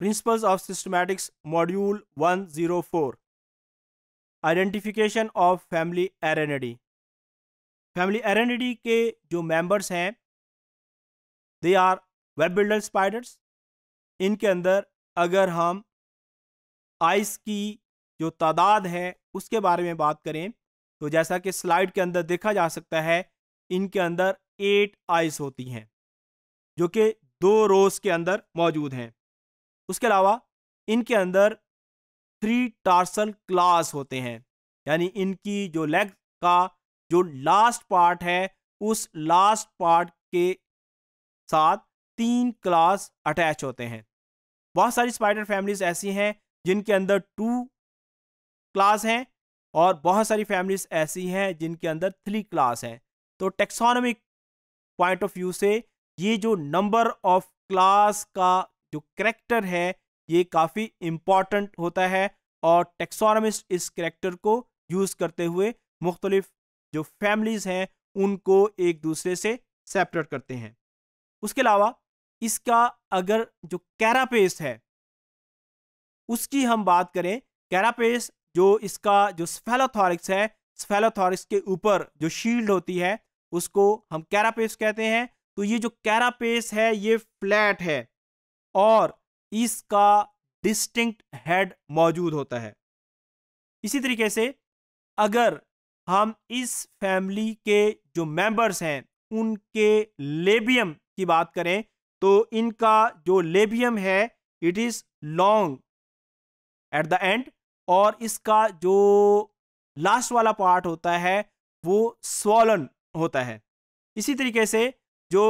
principles of systematics module one zero four identification of family araneidae family araneidae के जो members हैं they are web builder spiders इनके अंदर अगर हम आइस की जो तादाद है उसके बारे में बात करें तो जैसा कि स्लाइड के अंदर देखा जा सकता है इनके अंदर एट आइस होती हैं जो कि दो रोज के अंदर मौजूद हैं उसके अलावा इनके अंदर थ्री टार्सल क्लास होते हैं यानी इनकी जो लेग का जो लास्ट पार्ट है उस लास्ट पार्ट के साथ तीन क्लास अटैच होते हैं बहुत सारी स्पाइडर फैमिलीज ऐसी हैं जिनके अंदर टू क्लास हैं और बहुत सारी फैमिलीज ऐसी हैं जिनके अंदर थ्री क्लास हैं तो टेक्सोनॉमिक पॉइंट ऑफ व्यू से ये जो नंबर ऑफ क्लास का जो करेक्टर है ये काफ़ी इंपॉर्टेंट होता है और टेक्सोनमिस्ट इस करेक्टर को यूज़ करते हुए मुख्तलिफ जो फैमिलीज हैं उनको एक दूसरे से सेपरेट करते हैं उसके अलावा इसका अगर जो कैरापेस है उसकी हम बात करें कैरापेस जो इसका जो स्फेलोथॉरिक्स है स्फेलोथॉरिक्स के ऊपर जो शील्ड होती है उसको हम कैरापेस कहते हैं तो ये जो कैरापेस है ये फ्लैट है और इसका डिस्टिंक्ट हेड मौजूद होता है इसी तरीके से अगर हम इस फैमिली के जो मेंबर्स हैं उनके लेबियम की बात करें तो इनका जो लेबियम है it is long at the end और इसका जो लास्ट वाला पार्ट होता है वो सोलन होता है इसी तरीके से जो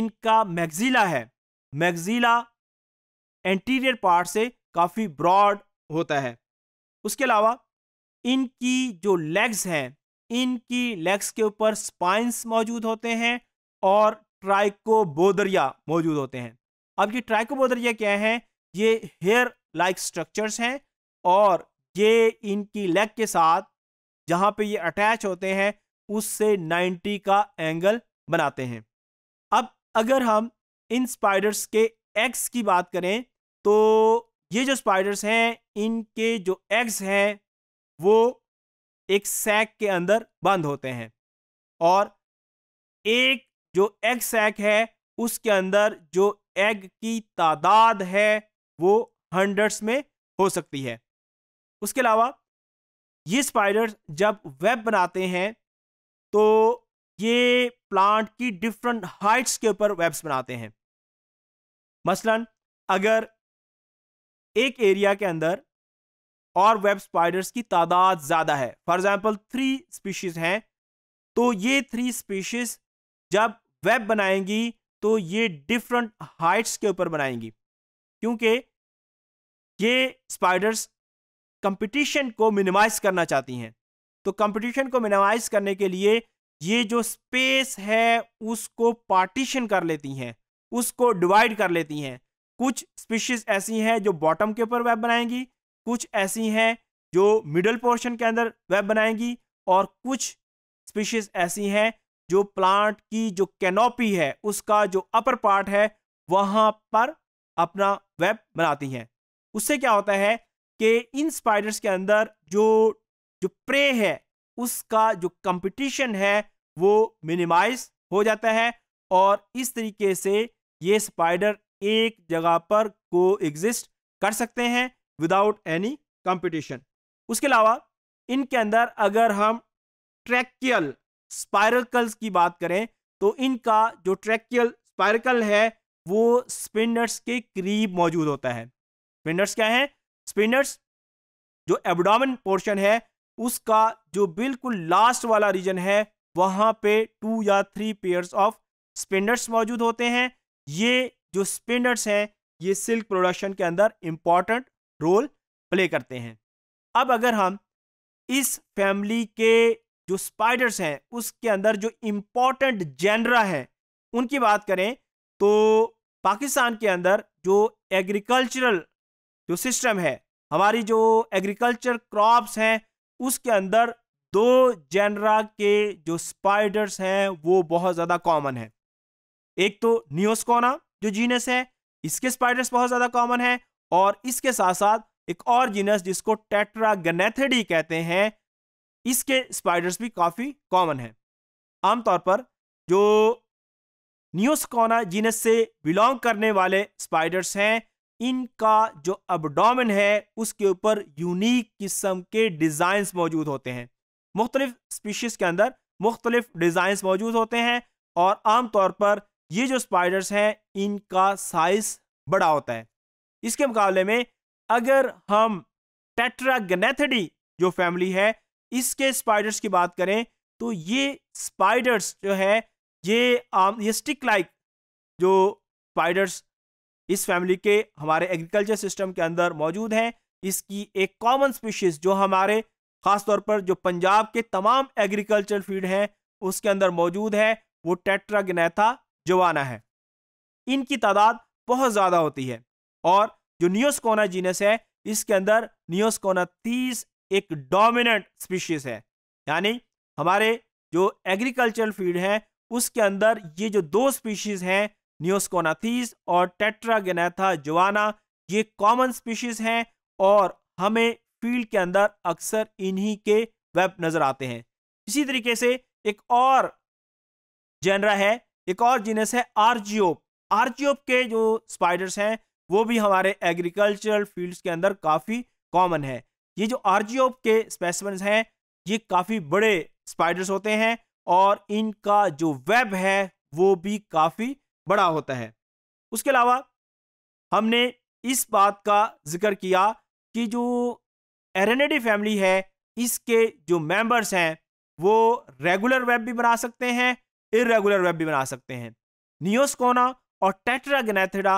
इनका मैगजिला है मैगजीला एंटीरियर पार्ट से काफ़ी ब्रॉड होता है उसके अलावा इनकी जो लेग्स हैं इनकी लेग्स के ऊपर स्पाइंस मौजूद होते हैं और ट्राइकोबोदरिया मौजूद होते हैं अब ये ट्राइकोबोदरिया क्या है ये हेयर लाइक स्ट्रक्चर्स हैं और ये इनकी लेग के साथ जहाँ पे ये अटैच होते हैं उससे 90 का एंगल बनाते हैं अब अगर हम इन स्पाइडर्स के एग्स की बात करें तो ये जो स्पाइडर्स हैं इनके जो एग्स हैं वो एक सैक के अंदर बंद होते हैं और एक जो एग सैक है उसके अंदर जो एग की तादाद है वो हंड्रेड्स में हो सकती है उसके अलावा ये स्पाइडर्स जब वेब बनाते हैं तो ये प्लांट की डिफरेंट हाइट्स के ऊपर वेब्स बनाते हैं मसलन अगर एक एरिया के अंदर और वेब स्पाइडर्स की तादाद ज़्यादा है फॉर एग्जाम्पल थ्री स्पीशीज़ हैं तो ये थ्री स्पीशीज़ जब वेब बनाएंगी तो ये डिफरेंट हाइट्स के ऊपर बनाएंगी क्योंकि ये स्पाइडर्स कंपटीशन को मिनिमाइज करना चाहती हैं तो कंपटीशन को मिनिमाइज करने के लिए ये जो स्पेस है उसको पार्टीशन कर लेती हैं उसको डिवाइड कर लेती हैं कुछ स्पीशीज ऐसी हैं जो बॉटम के ऊपर वेब बनाएंगी कुछ ऐसी हैं जो मिडल पोर्शन के अंदर वेब बनाएंगी और कुछ स्पीशीज ऐसी हैं जो प्लांट की जो कैनोपी है उसका जो अपर पार्ट है वहाँ पर अपना वेब बनाती हैं उससे क्या होता है कि इन स्पाइडर्स के अंदर जो जो प्रे है उसका जो कंपटीशन है वो मिनिमाइज हो जाता है और इस तरीके से ये स्पाइडर एक जगह पर को एग्जिस्ट कर सकते हैं विदाउट एनी कंपटीशन उसके अलावा इनके अंदर अगर हम ट्रैक्यल स्पायरकल्स की बात करें तो इनका जो ट्रैक्यल स्पायरकल है वो स्पिनर्स के करीब मौजूद होता है स्पिनर्स क्या है स्पिनर्स जो एबडामिन पोर्शन है उसका जो बिल्कुल लास्ट वाला रीजन है वहां पे टू या थ्री पेयर्स ऑफ स्पिंडर्स मौजूद होते हैं ये जो स्पिंडर्स हैं ये सिल्क प्रोडक्शन के अंदर इंपॉर्टेंट रोल प्ले करते हैं अब अगर हम इस फैमिली के जो स्पाइडर्स हैं उसके अंदर जो इंपॉर्टेंट जेनरा है उनकी बात करें तो पाकिस्तान के अंदर जो एग्रीकल्चरल जो सिस्टम है हमारी जो एग्रीकल्चर क्रॉप्स हैं उसके अंदर दो जेनरा के जो स्पाइडर्स हैं वो बहुत ज़्यादा कॉमन है एक तो नियोस्कोना जो जीनस है इसके स्पाइडर्स बहुत ज़्यादा कॉमन है और इसके साथ साथ एक और जीनस जिसको टेट्रागनेथेडी कहते हैं इसके स्पाइडर्स भी काफ़ी कॉमन है आमतौर पर जो नियोस्कोना जीनस से बिलोंग करने वाले स्पाइडर्स हैं इनका जो अबडोमिन है उसके ऊपर यूनिक किस्म के डिज़ाइंस मौजूद होते हैं मुख्तलिफ स्पीशीज़ के अंदर मुख्तलिफ डिज़ाइंस मौजूद होते हैं और आमतौर पर ये जो स्पाइडर्स हैं इनका साइज़ बड़ा होता है इसके मुकाबले में अगर हम टेट्रागनेथडी जो फैमिली है इसके स्पाइडर्स की बात करें तो ये स्पाइडर्स जो है ये आम ये स्टिक लाइक जो स्पाइडर्स इस फैमिली के हमारे एग्रीकल्चर सिस्टम के अंदर मौजूद हैं इसकी एक कॉमन स्पीशीज़ जो हमारे ख़ास तौर पर जो पंजाब के तमाम एग्रीकल्चर फील्ड हैं उसके अंदर मौजूद है वो टेट्रागनेथा जवाना है इनकी तादाद बहुत ज़्यादा होती है और जो नियोस्कोना जीनस है इसके अंदर नियोस्कोना तीस एक डोमिनेंट स्पीशीज़ है यानी हमारे जो एग्रीकल्चर फील्ड है उसके अंदर ये जो दो स्पीशीज़ हैं नियोस्कोनाथीज और टेट्रागेनेथा जोआना ये कॉमन स्पीशीज हैं और हमें फील्ड के अंदर अक्सर इन्हीं के वेब नज़र आते हैं इसी तरीके से एक और जेनरा है एक और जीनस है आरजीओप आरजीओप के जो स्पाइडर्स हैं वो भी हमारे एग्रीकल्चरल फील्ड्स के अंदर काफ़ी कॉमन है ये जो आरजीओप के स्पेसिमेंट्स हैं ये काफ़ी बड़े स्पाइडर्स होते हैं और इनका जो वेब है वो भी काफ़ी बड़ा होता है उसके अलावा हमने इस बात का जिक्र किया कि जो एरनेडी फैमिली है इसके जो मेंबर्स हैं वो रेगुलर वेब भी बना सकते हैं इरेगुलर वेब भी बना सकते हैं नियोस्कोना और टेट्रागनेथिडा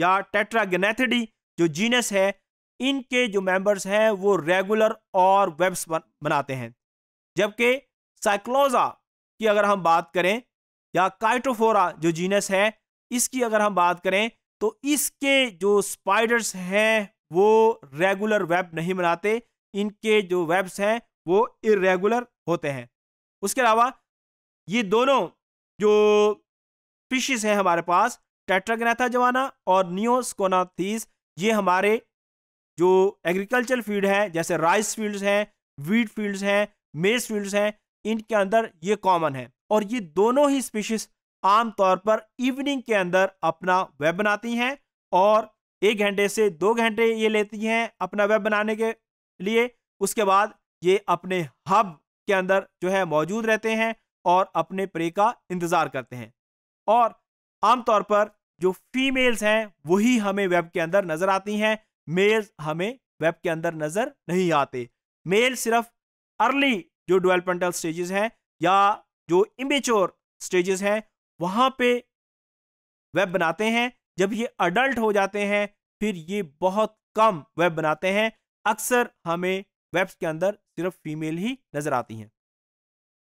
या टेट्रागनेथिडी जो जीनस है इनके जो मेंबर्स हैं वो रेगुलर और वेब्स बनाते हैं जबकि साइक्लोजा की अगर हम बात करें या काइटोफोरा जो जीनस है इसकी अगर हम बात करें तो इसके जो स्पाइडर्स हैं वो रेगुलर वेब नहीं बनाते इनके जो वेब्स हैं वो इरेगुलर होते हैं उसके अलावा ये दोनों जो फिशिज हैं हमारे पास टेट्राग्नेथा जवाना और नियोस्कोनाथीस ये हमारे जो एग्रीकल्चर फील्ड है जैसे राइस फील्ड्स हैं वीट फील्ड्स हैं मेज फील्ड्स हैं इनके अंदर ये कॉमन है और ये दोनों ही स्पीशीज आमतौर पर इवनिंग के अंदर अपना वेब बनाती हैं और एक घंटे से दो घंटे ये लेती हैं अपना वेब बनाने के लिए उसके बाद ये अपने हब के अंदर जो है मौजूद रहते हैं और अपने प्रे का इंतज़ार करते हैं और आमतौर पर जो फीमेल्स हैं वही हमें वेब के अंदर नज़र आती हैं मेल्स हमें वेब के अंदर नज़र नहीं आते मेल सिर्फ अर्ली जो डेवलपमेंटल स्टेजेस हैं या जो इमेच्योर स्टेजेस हैं वहाँ पे वेब बनाते हैं जब ये अडल्ट हो जाते हैं फिर ये बहुत कम वेब बनाते हैं अक्सर हमें वेब्स के अंदर सिर्फ फीमेल ही नज़र आती हैं